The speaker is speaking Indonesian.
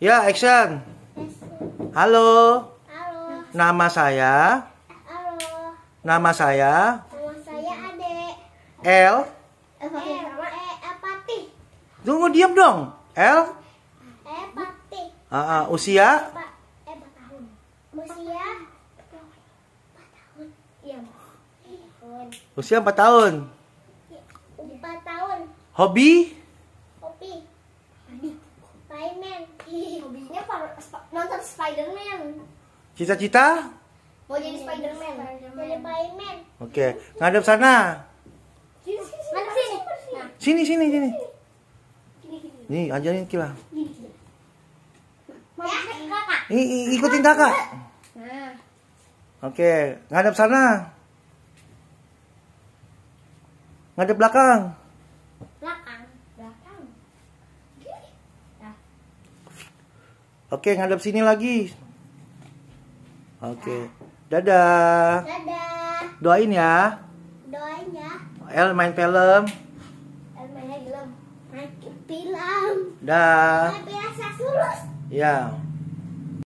Ya, action. Halo. Halo. Nama saya. Halo. Nama saya. Nama saya Ade. L. E, e, Epati. Tunggu diam dong. L. Epati. Uh, uh, usia. E, tahun. Usia. Iya, usia 4 tahun. 4 iya, tahun. Hobi? cita-citanya nonton Spiderman cita-cita mau jadi Spiderman Spiderman oke ngadep sana nah. sini sini sini sini sini nih ajarin kila I ya, ikutin kakak nah. oke ngadep sana ngadep belakang Oke, ngadap sini lagi. Oke. Dadah. Dadah. Doain ya. Doain ya. El main film. El main film. Main film. Dah. Main film Ya.